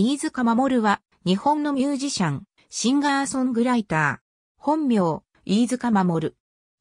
飯塚守は、日本のミュージシャン、シンガーソングライター。本名、飯塚守。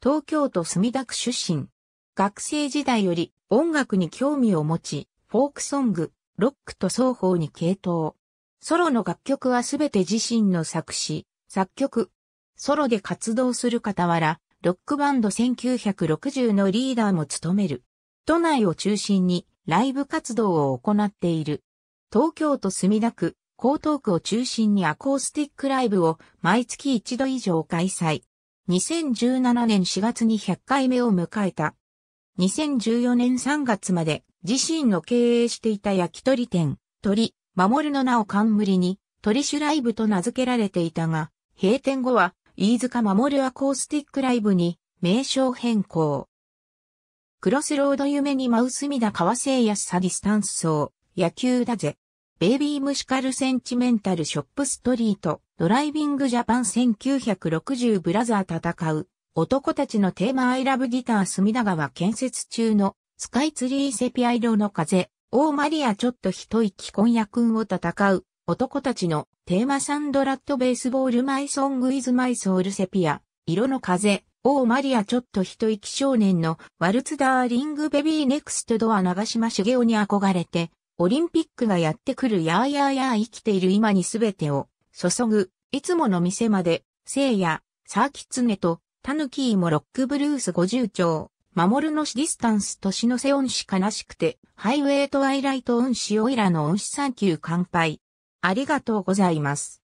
東京都墨田区出身。学生時代より音楽に興味を持ち、フォークソング、ロックと双方に傾倒。ソロの楽曲はすべて自身の作詞、作曲。ソロで活動する傍ら、ロックバンド1960のリーダーも務める。都内を中心にライブ活動を行っている。東京都墨田区、江東区を中心にアコースティックライブを毎月一度以上開催。2017年4月に100回目を迎えた。2014年3月まで自身の経営していた焼き鳥店、鳥、守の名を冠に、鳥酒ライブと名付けられていたが、閉店後は飯塚守アコースティックライブに名称変更。クロスロード夢に舞う隅田川製やサディスタンス層。野球だぜ。ベイビームシカルセンチメンタルショップストリート、ドライビングジャパン1960ブラザー戦う、男たちのテーマアイラブギター隅田川建設中の、スカイツリーセピア色の風、オーマリアちょっと一息今夜くを戦う、男たちのテーマサンドラッドベースボールマイソングイズマイソウルセピア、色の風、オーマリアちょっと一息少年のワルツダーリングベビーネクストドア長島茂雄に憧れて、オリンピックがやってくるやーやーやー生きている今にすべてを注ぐ、いつもの店まで、聖夜、サーキツネと、タヌキーもロックブルース50丁、守のしディスタンス年の瀬恩師悲しくて、ハイウェイトアイライト恩師オイラの恩師サンキュー乾杯。ありがとうございます。